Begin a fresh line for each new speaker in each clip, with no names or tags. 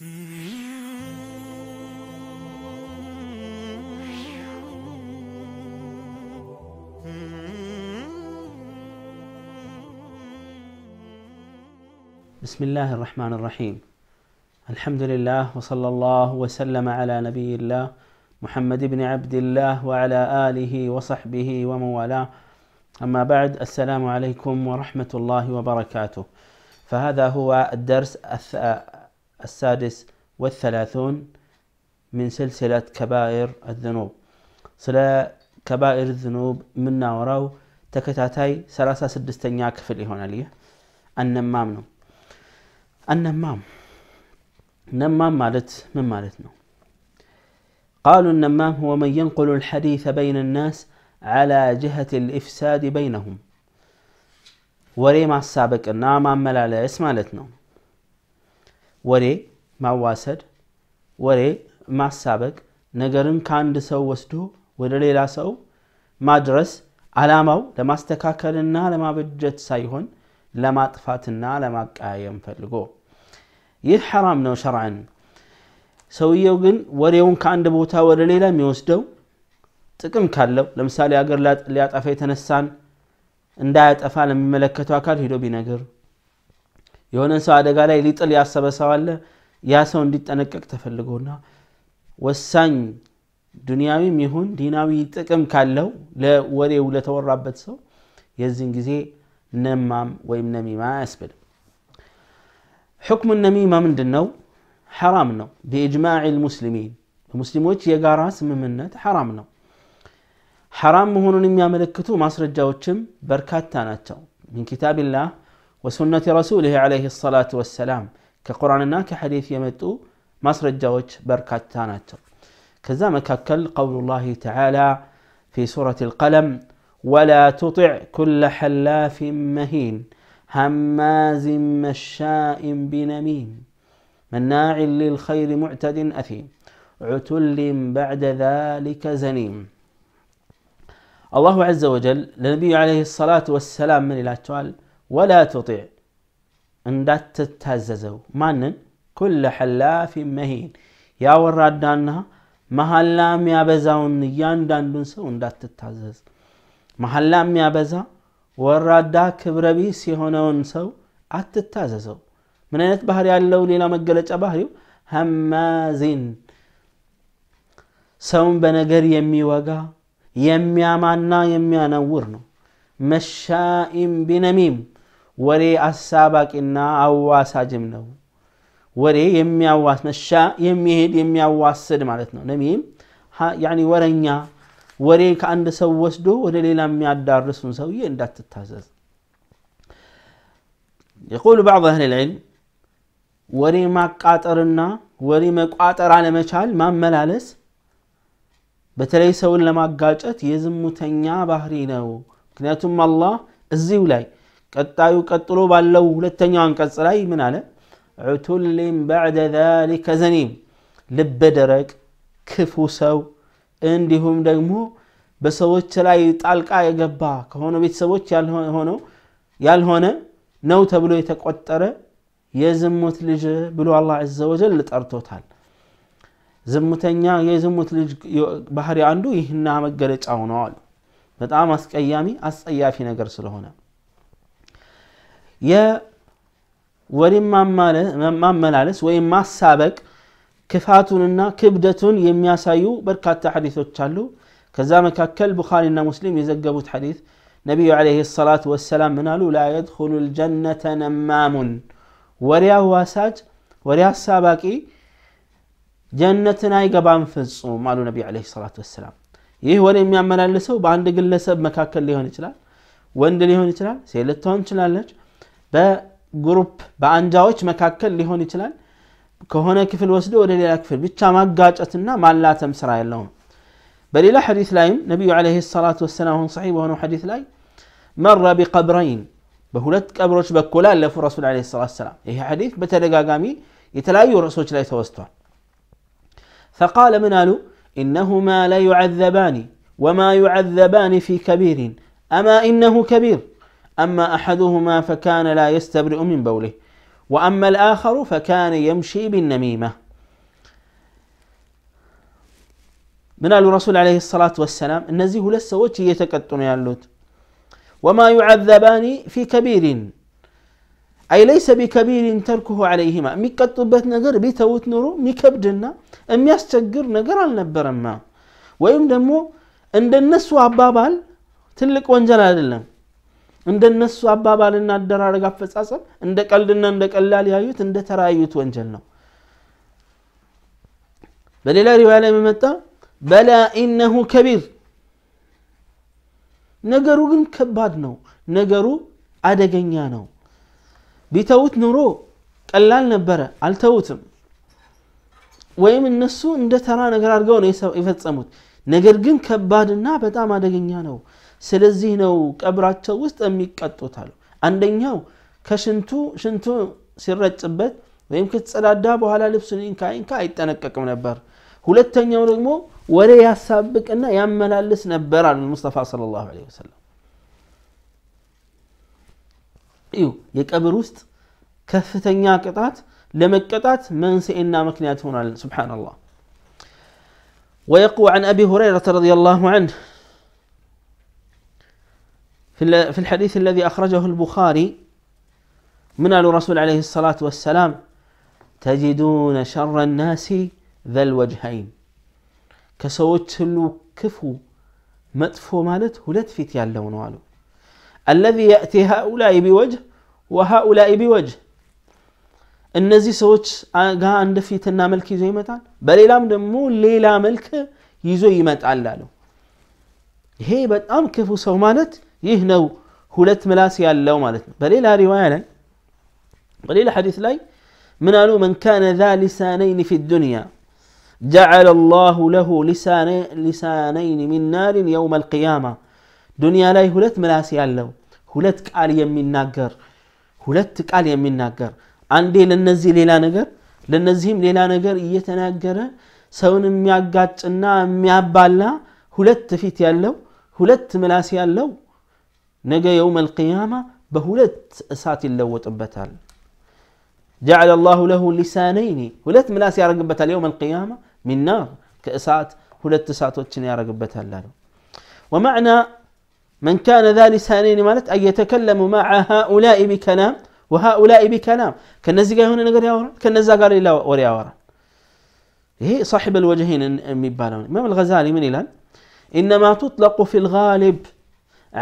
بسم الله الرحمن الرحيم الحمد لله وصلى الله وسلم على نبي الله محمد بن عبد الله وعلى آله وصحبه ومن والاه أما بعد السلام عليكم ورحمة الله وبركاته فهذا هو الدرس السادس والثلاثون من سلسلة كبائر الذنوب سلا كبائر الذنوب منا وراو تكتاتاي 36ኛ ክፍል ይሆናል ይህ النمام نو النمام نمام مالت من مالت نو قالوا النمام هو من ينقل الحديث بين الناس على جهة الإفساد بينهم وريما السابق النمام ملالا اسمالت مالتنا ወሬ ማዋሰድ፣ ወሬ ማሳበቅ፣ ነገርን ከአንድ ሰው ወስዶ ወደ ሌላ ሰው ማድረስ ዓላማው ለማስተካከልና ለማበጀት ሳይሆን ለማጥፋትና ለማቀያየም ፈልጎ ይህ ሐራም ነው ሸርዐን። ሰውየው ግን ወሬውን ከአንድ ቦታ ወደ ሌላ የሚወስደው ጥቅም ካለው ለምሳሌ አገር ሊያጠፋ የተነሳን እንዳያጠፋ ለሚመለከተው አካል ሂዶ ቢነግር የሆነን ሰው አደጋ ላይ ሊጥል ያሰበሰባለ ያ ሰው እንዲጠነቀቅ ተፈልጎና ወሳኝ ዱንያዊም ይሁን ዲናዊ ጥቅም ካለው ለወሬው ለተወራበት ሰው የዚህን ጊዜ ነማም ወይም ነሚማ አያስብል ሕክሙ ነሚማ ምንድን ነው? ሐራም ነው። ብእጅማዕ ልሙስሊሚን በሙስሊሞች የጋራ ስምምነት ሐራም ነው። ሐራም መሆኑን የሚያመለክቱ ማስረጃዎችም በርካታ ናቸው። ሚን ኪታብላህ وسنة رسوله عليه الصلاة والسلام كقرآن ناك حديث يمتو مصر الجوج بركات تاناتو كذا مككل قول الله تعالى في سورة القلم ولا تطع كل حلاف مهين هماز مشاء بنميم مناع للخير معتد أثيم عتل بعد ذلك زنيم الله عز وجل للنبي عليه الصلاة والسلام من الاتوال ወላ ትጢዕ እንዳትታዘዘው ማንን ኩለ ሐላፊ መሂን ያወራዳና መሐላ የሚያበዛውን እያንዳንዱን ሰው እንዳትታዘዝ መሐላ የሚያበዛ ወራዳ ክብረቢስ የሆነውን ሰው አትታዘዘው ምን አይነት ባህር ያለው ሌላ መገለጫ ባህሪው ሀማዚን ሰውን በነገር የሚወጋ የሚያማና የሚያናውር ነው መሻኢም ቢነሚም ወሬ አሳባቂና አዋሳጅም ነው ወሬ የሚያዋስ መሻ የሚሄድ የሚያዋስድ ማለት ነው ነቢይም ያኒ ወረኛ ወሬ ከአንድ ሰው ወስዶ ወደ ሌላ የሚያዳርሱን ሰውዬ እንዳትታዘዝ የቁሉ ባዕض አህል ልዕልም ወሬ ማቃጠርና ወሬ መቋጠር አለመቻል ማመላለስ በተለይ ሰውን ለማጋጨት የዝሙተኛ ባህሪ ነው ምክንያቱም አላህ እዚሁ ላይ ቀጣዩ ቀጥሎ ባለው ሁለተኛው አንቀጽ ላይ ምን አለ ዑቱልም ባዕደ ዛሊከ ዘኒም ልበደረቅ ክፉ ሰው እንዲሁም ደግሞ በሰዎች ላይ ጣልቃ የገባ ከሆነ ቤተሰቦች ያልሆነ ነው ተብሎ የተቆጠረ የዝሙት ልጅ ብሎ አላህ አዘ ወጀል ጠርቶታል ዝሙተኛ የዝሙት ልጅ ባህሪ አንዱ ይህና መገለጫው ነው በጣም አስቀያሚ አስጸያፊ ነገር ስለሆነ የማመላለስ ወይም ማሳበቅ ክፋቱንና ክብደቱን የሚያሳዩ በርካታ ሐዲቶች አሉ ከዛ መካከል ቡኻሪና ሙስሊም የዘገቡት ሐዲት ነቢዩ ዓለይህ ሰላት ወሰላም ምን አሉ ላ የድኹሉ ልጀነተ ነማሙን ወሬ አዋሳጅ ወሬ አሳባቂ ጀነትን አይገባም ፍጹም አሉ ነቢ ለ ሰላት ወሰላም ይህ ወሬ የሚያመላልሰው በአንድ ግለሰብ መካከል ሊሆን ይችላል ወንድ ሊሆን ይችላል ሴት ልትሆን ትችላለች با جروب با انجاوج مكاكل اللي هون يتلان كهونا كفل وسدو ولا لا كفل بيتشا ما قاجتنا ما لا تمسرا لهم بل إلى حديث لايم نبي عليه الصلاة والسلام هون صحيح وهو حديث لاي مر بقبرين بهولت قبرش بكولا اللي في الرسول عليه الصلاة والسلام إيه حديث بتلقى قامي يتلايو رسول الله توسطه فقال منالو إنهما لا يعذبان وما يعذبان في كبير أما إنه كبير أما أحدهما فكان لا يستبرئ من بوله وأما الآخر فكان يمشي بالنميمة من قال الرسول عليه الصلاة والسلام النزيه لسه وجهي يتكتن يالوت وما يعذبان في كبير أي ليس بكبير تركه عليهما مكتبت نقر بيتوت نرو مكبدنا أم يستقر نقر النبر ما ويمدمو عند النسو عبابال تلك وانجل እንደነሱ አባባልና አደራረግ አፈጻጸም እንደ ቀልድና እንደ ቀላል ያዩት እንደ ተራዩት ወንጀል ነው በሌላ ሪዋያ ላይ መመጣ በላ ኢነሁ ከቢር ነገሩ ግን ከባድ ነው ነገሩ አደገኛ ነው ቢተውት ኑሮ ቀላል ነበረ አልተውትም ወይም እነሱ እንደ ተራ ነገር አድርገው ነው የፈጸሙት ነገር ግን ከባድና በጣም አደገኛ ነው ስለዚህ ነው ቀብራቸው ውስጥ የሚቀጡት አሉ አንደኛው ከሽንቱ ሽንቱ ሲረጭበት ወይም ከተጸዳዳ በኋላ ልብሱን ይንካ ይንካ አይጠነቀቅም ነበር ሁለተኛው ደግሞ ወደ ያሳብቅና ያመላልስ ነበር አሉ ሙስጠፋ ስለ ላሁ ለ ወሰለም እዩ የቀብር ውስጥ ከፍተኛ ቅጣት ለመቀጣት መንስኤና ምክንያት ይሆናል ስብሓን ላህ ويقوى عن أبي هريرة رضي الله عنه في الحديث الذي أخرجه البخاري من الرسول عليه الصلاة والسلام تجدون شر الناس ذا الوجهين كسوت كفو مدفو مالت هلت فيت يالون والو الذي يأتي هؤلاء بوجه وهؤلاء بوجه النزي سوت قا عند فيتنا ملك يزو يمتال بل لام دمو ليلا ملك يزو يمتال لالو هي بتأم كفو سو مالت ይህ ነው ሁለት ምላስ ያለው ማለት ነው በሌላ ሪዋያ ላይ በሌላ ሐዲስ ላይ ምን አሉ መን ካነ ዛ ሊሳነይን ፊ ዱንያ جعل الله له لسانين من نار يوم القيامة دنيا لا هلت ملاسي اللوم هلت قال يمين ناقر هلت قال يمين ناقر عندي للنزي ليلا نقر للنزيم ليلا نقر يتناقر سون ميعقات انا ميعبالنا هلت فيت اللوم هلت ملاسي اللوم نجا يوم القيامة بهولت أسات اللوت أبتال جعل الله له لسانين هولت ملاس يا رقبتال يوم القيامة من نار كأسات هولت أسات وتشن يا رقبتال ومعنى من كان ذا لسانين مالت أن يتكلم مع هؤلاء بكلام وهؤلاء بكلام كنزي جاي هنا نقر يا ورا كنزا قال لا وريا ورا إيه صاحب الوجهين مبالون الإمام الغزالي من إلان إنما تطلق في الغالب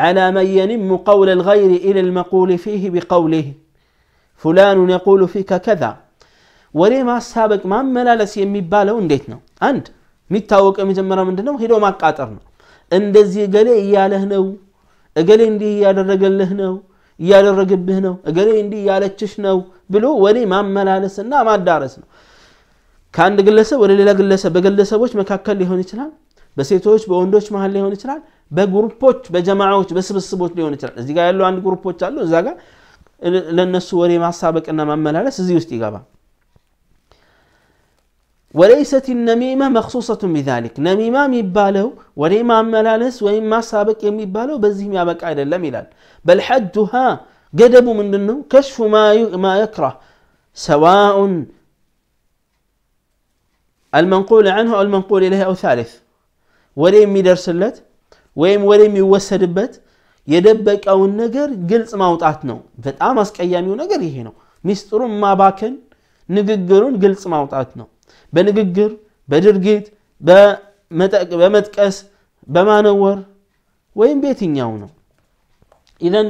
على من ينم قول الغير إلى المقول فيه بقوله فلان يقول فيك كذا ወሬ ማሳበቅ ማመላለስ የሚባለው እንዴት ነው አንድ የሚታወቀው የመጀመሪያ ምንድን ነው ሄዶ ማቃጠር ነው እንደዚህ እገሌ እያለህ ነው እገሌ እንዲህ እያደረገልህ ነው እያደረግብህ ነው እገሌ እንዲህ እያለችሽ ነው ብሎ ወሬ ማመላለስና ማዳረስ ነው ከአንድ ግለሰብ ወደ ሌላ ግለሰብ በግለሰቦች መካከል ሊሆን ይችላል በሴቶች በወንዶች መሀል ሊሆን ይችላል بجروبوت بجماعات بس بس بوت ليون ترى إذا قال له عند جروبوت قال له زاجا لأن الصور مع سابق أن ما ملها لس زي استجابة وليست النميمة مخصوصة بذلك نميمة مبالو ولي ما ملالس وإن ما سابق يمبالو بزهم يا بك عيدا لم يلال بل حدها قدب من النوم كشف ما ما يكره سواء المنقول عنه أو المنقول إليه أو ثالث ولي مدرسلت درسلت ወይም ወደሚወሰድበት የደበቀውን ነገር ግልጽ ማውጣት ነው። በጣም አስቀያሚው ነገር ይሄ ነው። ሚስጥሩን ማባከን፣ ንግግሩን ግልጽ ማውጣት ነው። በንግግር በድርጊት በመጥቀስ በማነወር ወይም በየትኛው ነው። ኢዘን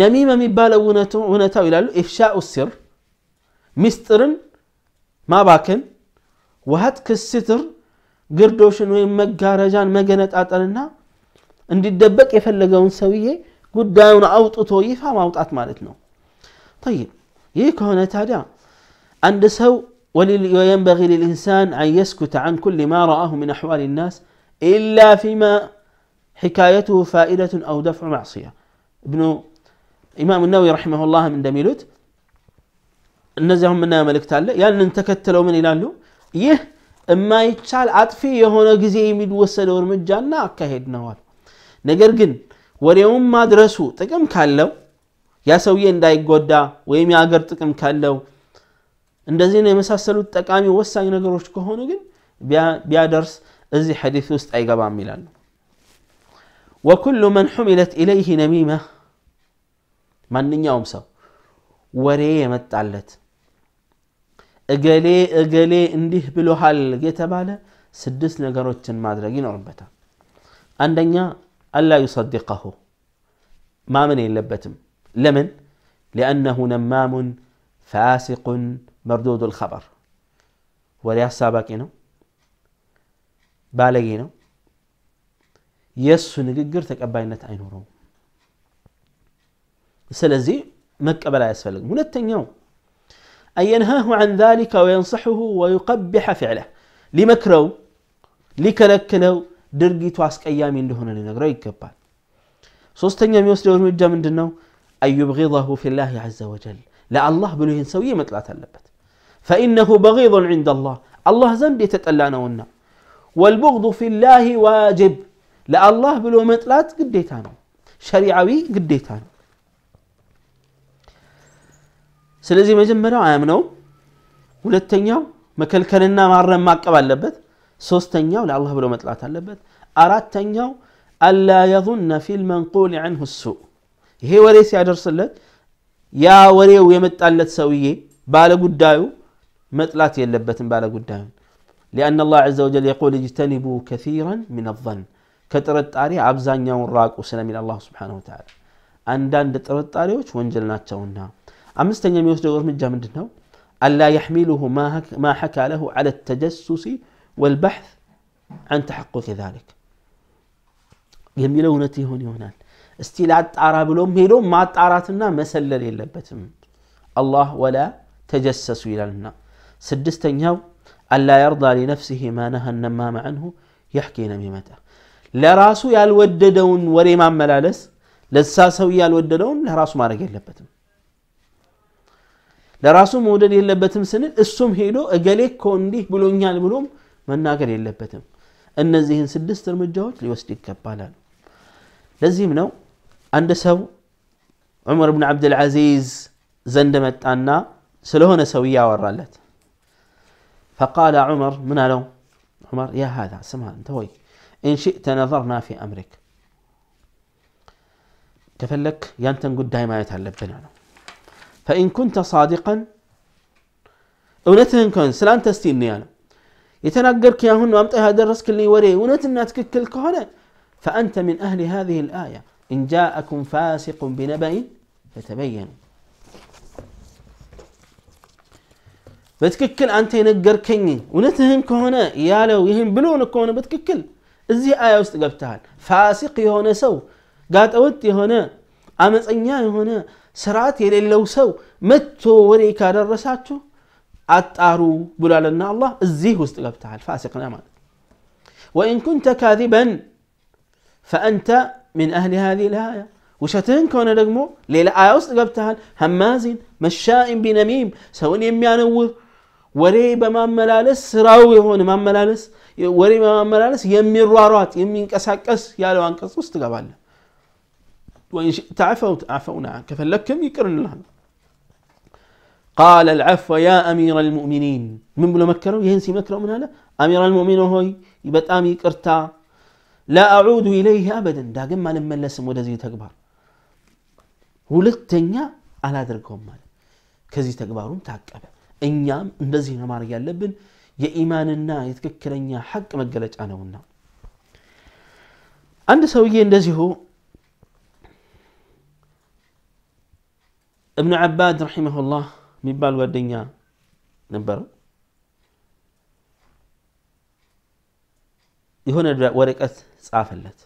ነሚም የሚባለው እውነታው ይላሉ ኢፍሻኡ ስር ሚስጥርን ማባከን፣ ወሀት ክስትር ግርዶሽን ወይም መጋረጃን መገነጣጠልና እንዲደበቅ የፈለገውን ሰውዬ ጉዳዩን አውጥቶ ይፋ ማውጣት ማለት ነው طيب ይህ ከሆነ ታዲያ አንድ ሰው وينبغي للإنسان أن يسكت عن كل ما رآه من أحوال الناس إلا فيما حكايته فائدة أو دفع معصية ابن إمام النووي رحمه الله من دميلوت نزهم منا ملك تالي يعني انتكت لو من إلاله يه إما يتشال عطفية هنا قزي من وسل ورمجان ناك كهيد نوال ነገር ግን ወሬውን ማድረሱ ጥቅም ካለው ያ ሰውዬ እንዳይጎዳ ወይም የአገር ጥቅም ካለው እንደዚህ ነው የመሳሰሉት ጠቃሚ ወሳኝ ነገሮች ከሆኑ ግን ቢያደርስ እዚህ ሐዲስ ውስጥ አይገባም ይላሉ ወኩሉ መን ሑሚለት ኢለይህ ነሚመ ማንኛውም ሰው ወሬ የመጣለት እገሌ እገሌ እንዲህ ብሎሃል የተባለ ስድስት ነገሮችን ማድረግ ይኖርበታል አንደኛ ألا يصدقه ما من يلبتم لمن؟ لأنه نمام فاسق مردود الخبر يسو سابقينو ባለጌ ነው የእሱ ورو سلزي አይኖረውም ስለዚህ يسفلق አያስፈልግም التنيو أن ينهاه عن ذلك وينصحه ويقبح فعله لمكروا لكلكلو هنا አስቀያሚ እንደሆነ ሊነግረው ይገባል ሶስተኛ የሚወስደው እርምጃ ምንድን ነው أن يبغضه في الله عز وجل لا الله بلوهن سوية مقلات اللبت فإنه بغيض عند الله الله زندي يتتلانا ونا والبغض في الله واجب لا الله بلو مقلات قديتانا شريعوي قديتانا سلزي مجمرة عامنو ሁለተኛው መከልከልና ማረም ማቀብ አለበት ሶስተኛው ለአላህ ብሎ መጥላት አለበት አራተኛው አላ የظن في المنقول عنه السوء ይሄ ወሬ ሲያደርስለት ያ ወሬው የመጣለት ሰውዬ ባለ ጉዳዩ መጥላት የለበትም ባለ ጉዳዩ لأن الله عز وجل يقول اجتنبوا كثيرا من الظن ከጥርጣሬ አብዛኛውን ራቁ ስለሚል አላሁ ስብሓን ወተላ አንዳንድ ጥርጣሬዎች ወንጀል ናቸውና አምስተኛ የሚወስደው እርምጃ ምንድን ነው አላ ያሕሚሉሁ ማ ሐካ ለሁ አለ ተጀሱሲ والبحث عن تحقق ذلك يميلون تيهون يهنان استيلات عرب لهم هيلون ما تعراتنا مسلل للبتم الله ولا تجسس إلى لنا سدستن يو ألا يرضى لنفسه ما نهى النمام عنه يحكي نميمته لراسو يالوددون وريما ملالس لساسو يالوددون لراسو ما رجل لبتم لا መውደድ የለበትም ስንል እሱም ሄዶ እገሌ እኮ كوندي ብሎኛል بلوم መናገር የለበትም እነዚህን ስድስት እርምጃዎች ሊወስድ ይገባላል ለዚህም ነው አንድ ሰው ዑመር ብን ዓብድልዓዚዝ ዘንድ መጣና ስለሆነ ሰው እያወራለት فقال عمر من له عمر يا هذا سمع انت وي إن شئت نظرنا في أمرك كفلك ينتن قد دايما يتعلبنا فإن كنت صادقا እውነትህን ከሆን ስለ አንተ እስቲ እንያለው يتنقرك يا هن وامطيها درس كل وري ونتنا تككل كهنة فأنت من أهل هذه الآية إن جاءكم فاسق بنبأ فتبينوا بتككل أنت ينقر كني ونتهم كهنة يا لو يهم بلون كهنة بتككل إزي آية واستقبتها فاسق هنا سو قات أودي هنا أمس أنيا هنا سرعت يلي لو سو متو وري كار أتارو بلا لنا الله الزيه استقبتها الفاسق الأمان وإن كنت كاذبا فأنت من أهل هذه الآية وشتهن كون دقمو ليلة آية استقبتها همازين مشائم بنميم سوني يم ينور وري بما ملالس راوي هون ما ملالس وري بما ملالس يم الروارات يم ينكسكس يا لو انكس استقبالنا وإن شئت عفوت عفونا عنك فلك يكرن الله قال العفو يا أمير المؤمنين من بلو مكة ينسي مكة من هذا أمير المؤمنين هو يبت أمي كرتا لا أعود إليه أبدا داقم ما لما لسم ودزي تكبر ولتنيا على درقهم مال كزي تكبرون تاكبا إنيام ندزي نمار لبن يا إيمان النا يتككر إنيا حق ما قلت أنا ونا عند سويين ندزي هو ابن عباد رحمه الله ميبال ودنيا نبر يهون ورقة صافلت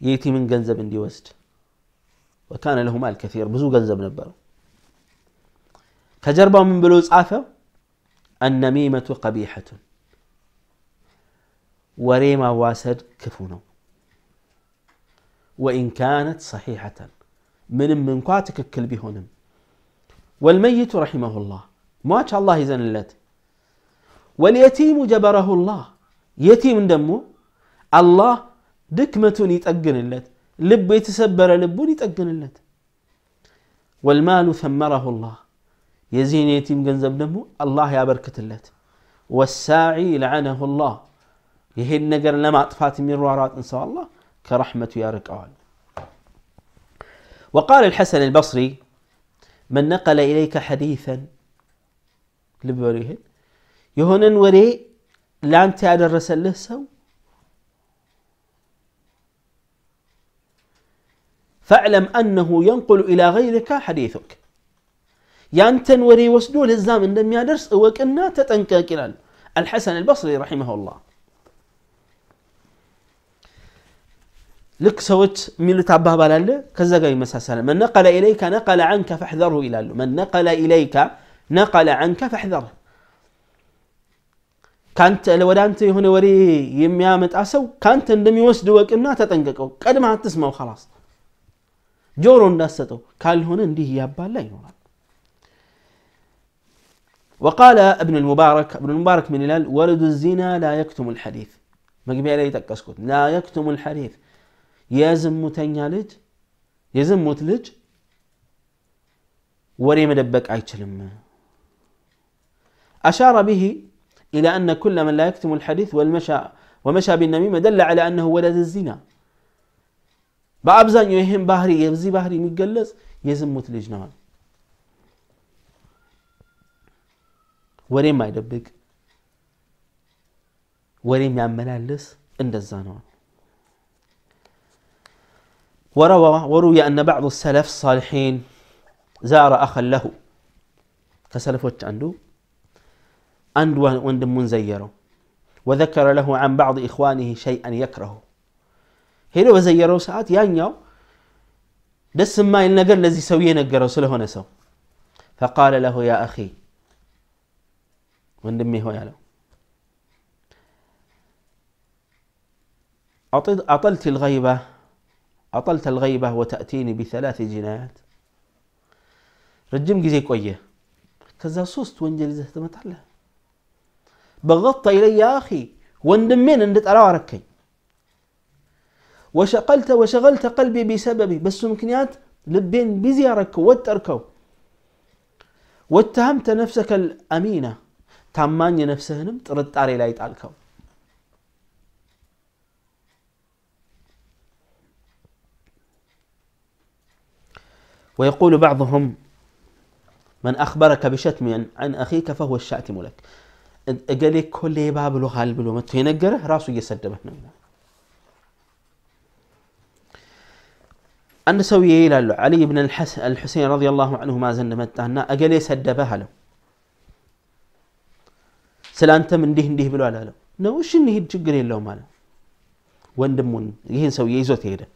يأتي من جنزب دي وست وكان له مال كثير بزو جنزب نبر كجربة من بلوز عافة النميمة قبيحة وريما واسد كفونه وإن كانت صحيحةً من من قاتك كل بهونم والميت رحمه الله ما شاء الله إذا نلت واليتيم جبره الله يتيم دمو الله دكمة يتأجن اللت لب يتسبر لب يتأجن اللت والمال ثمره الله يزين يتيم جنزب دمو الله يا بركة اللت والساعي لعنه الله يهي النقر لما أطفات من روارات إن شاء الله كرحمة يا رك وقال الحسن البصري من نقل إليك حديثا لبوريهن يهون وري لان تعد الرسل له سو فاعلم أنه ينقل إلى غيرك حديثك يانتن وري وسدول الزام إن لم يدرس وكنا تتنكاكلا الحسن البصري رحمه الله لك سوت ميلت عبها بالله كذا جاي مسألة من نقل إليك نقل عنك فاحذره إلى له من نقل إليك نقل عنك فاحذره كانت لو أنت هنا وري يميامت متأسو كانت عندما يوسد وق إنها تتنقق قد ما تسمع وخلاص جورون نسته قال هنا ندي يا بالله وقال ابن المبارك ابن المبارك من الال ولد الزنا لا يكتم الحديث ما قبل لا يكتم الحديث የዝሙተኛ ልጅ የዝሙት ልጅ ወሬ መደበቅ አይችልም أشار به إلى أن كل من لا يكتم الحديث والمشى ومشى بالنميمة دل على أنه ولد الزنا በአብዛኛው ይህም ባህሪ የዚህ ባህሪ የሚገለጽ የዝሙት ልጅ ነው ወሬም አይደብቅ ወሬም ያመላልስ እንደዛ ነው وروى وروي أن بعض السلف الصالحين زار أخا له كسلفوت عنده عند وندم منزيره وذكر له عن بعض إخوانه شيئا يكرهه ሄዶ በዘየረው ሰዓት ያኛው ደስ ما ነገር الذي ሰውዬ ነገረው ስለሆነ فقال له يا أخي አኺ ወንድሜ هو አለው أطلت الغيبة أطلت الغيبة وتأتيني بثلاث جنايات رجم قزي قوية كذا سوست وانجل زهت مطلع بغضت إلي يا أخي واندمين اندت على وركي وشغلت وشغلت قلبي بسببي بس مكنيات لبين بزيارك واتركو واتهمت نفسك الأمينة تماني نفسهنم ترد علي لا يتعلكو ويقول بعضهم من أخبرك بشتم عن أخيك فهو الشاتم لك قال لك كل باب لغال بلو متى ينقره راسه يسدبه نمنا أن سوي إيه إلى علي بن الحسين رضي الله عنه ما زن متهنا أقل يسدبه له سلانت من ديه ديه بلو على له نوش إن هي تشقري له ماله وندمون يهين سوي يزوت إيه يده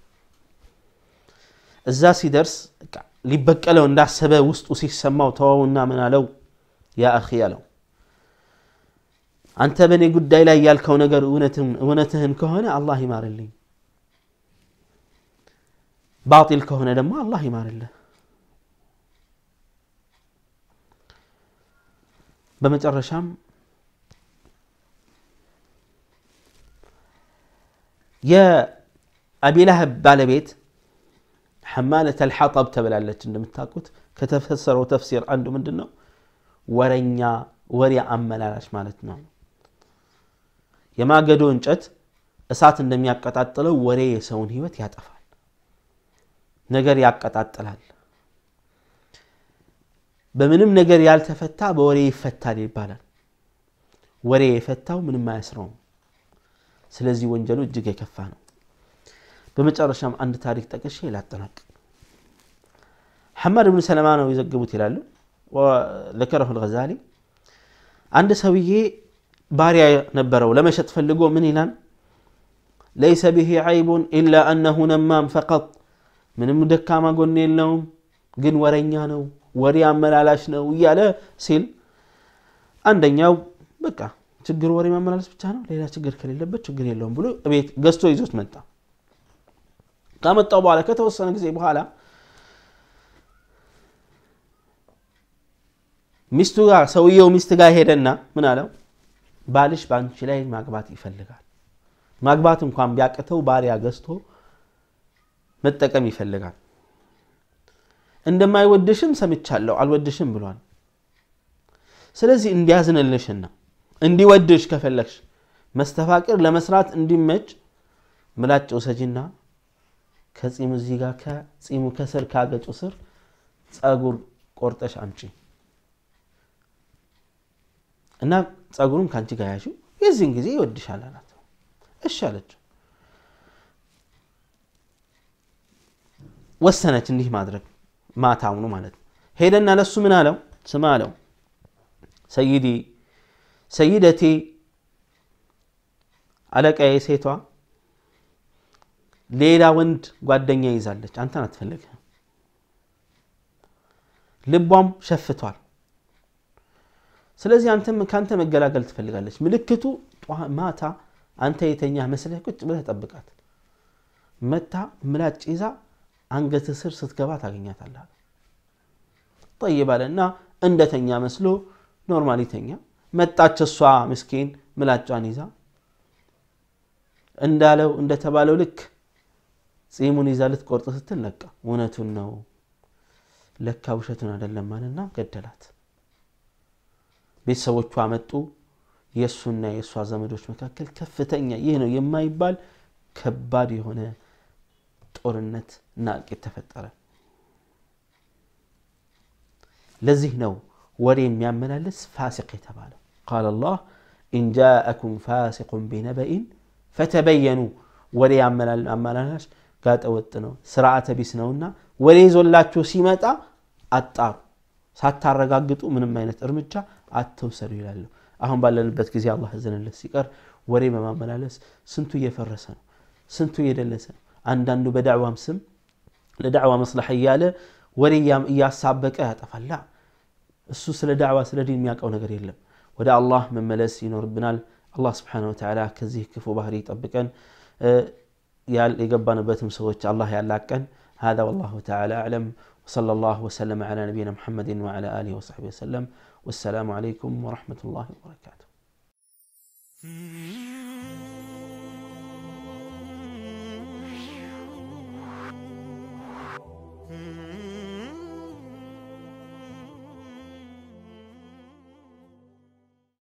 الزاسي درس ليبك ألو ندع سبا وسط أسيس سما وتواو من ألو يا أخي ألو أنت بني قد دايلا يالك ونقر ونتهن كهنا الله يمار لي باطل كهنا دمو الله يمار لي بمتر رشام يا أبي لهب بالبيت بيت حمالة الحطب تبلا لك عندما تاكوت كتفسر وتفسير عنده من دنو ورنيا وريا أمنا لاش مالتنا يما قدو انجت اسات عندما يقطع الطلو وريا يسون هيوت يات أفعل نقر يقطع الطلال بمنم نقر يالتفتا بوريا يفتا للبالا وريا يفتا ومن ما يسرون سلزي وانجلو جيكي كفانو በመጨረሻም አንድ ታሪክ ጠቅሼ ላጠናቅ ሐማድ ብን ሰለማ ነው የዘገቡት ይላሉ ወዘከረሁ ልገዛሊ አንድ ሰውዬ ባሪያ ነበረው ለመሸጥ ፈልጎ ምን ይላል ለይሰ ብሂ ዓይቡን ኢላ አነሁ ነማም ፈቀጥ ምንም ደካማ ጎን የለውም ግን ወረኛ ነው ወሬ አመላላሽ ነው እያለ ሲል አንደኛው በቃ ችግር ወሬ ማመላለስ ብቻ ነው ሌላ ችግር ከሌለበት ችግር የለውም ብሎ ቤት ገዝቶ ይዞት መጣ ካመጣው በኋላ ከተወሰነ ጊዜ በኋላ ሚስቱ ጋር ሰውየው ሚስት ጋር ሄደና ምን አለው? ባልሽ በአንቺ ላይ ማግባት ይፈልጋል። ማግባት እንኳን ቢያቅተው ባሪያ ገዝቶ መጠቀም ይፈልጋል። እንደማይወድሽም ሰምቻለሁ፣ አልወድሽም ብሏል። ስለዚህ እንዲያዝንልሽና እንዲወድሽ ከፈለግሽ መስተፋቅር ለመስራት እንዲመች ምላጭ ውሰጂና ከጺም እዚህ ጋር ከጺሙ ከስር ካገጩ ስር ጸጉር ቆርጠሽ አምጪ እና ጸጉሩን ከአንቺ ጋር ያሹ የዚህን ጊዜ ይወድሻል አላት። እሺ አለችው። ወሰነች እንዲህ ማድረግ ማታውኑ ማለት ነው። ሄደና ለሱ ምን አለው? ስማ አለው ሰይዲ ሰይደቴ አለቃዬ ሴቷ ሌላ ወንድ ጓደኛ ይዛለች፣ አንተን አትፈልግ ልቧም ሸፍቷል። ስለዚህ አንተም ከአንተ መገላገል ትፈልጋለች። ምልክቱ ማታ አንተ የተኛ መስለህ ቁጭ ብለህ ጠብቃት። መታ ምላጭ ይዛ አንገት ስር ስትገባ ታገኛታለህ። ጠይብ አለና እንደተኛ መስሎ ኖርማሊ ተኛ። መጣች እሷ ምስኪን ምላጯን ይዛ እንዳለው እንደተባለው ልክ ጺሙን ይዛ ልትቆርጥ ስትል ለቃ እውነቱን ነው ለካ ውሸቱን አይደለም አለና ገደላት። ቤተሰቦቿ መጡ። የእሱና የእሷ ዘመዶች መካከል ከፍተኛ ይህ ነው የማይባል ከባድ የሆነ ጦርነት እና እልቂት ተፈጠረ። ለዚህ ነው ወሬ የሚያመላልስ ፋሲቅ የተባለው። ቃለ አላህ ኢን ጃአኩም ፋሲቁን ቢነበኢን ፈተበየኑ ወሬ አመላላሽ ጋጠወጥ ነው ስርዓተ ቢስ ነውና ወሬ ይዞላችሁ ሲመጣ አጣሩ ሳታረጋግጡ ምንም አይነት እርምጃ አትውሰዱ ይላሉ አሁን ባለንበት ጊዜ አላህ እዝንለት ሲቀር ወሬ በማመላለስ ስንቱ እየፈረሰ ነው ስንቱ እየደለሰ ነው አንዳንዱ በዳዕዋም ስም ለዳዕዋ መስላح እያለ ወሬ እያሳበቀ ያጠፋላ እሱ ስለ ዳዕዋ ስለ ዲን የሚያውቀው ነገር የለም ወደ አላህ መመለስ ይኖርብናል አላህ ስብሓን ወተላ ከዚህ ክፉ ባህሪ ይጠብቀን يقبان بيتم ሰዎች الله ያላቀን هذا والله تعالى أعلم وصلى الله وسلم على نبينا محمد وعلى آله وصحبه وسلم والسلام عليكم ورحمة الله وبركاته hmm.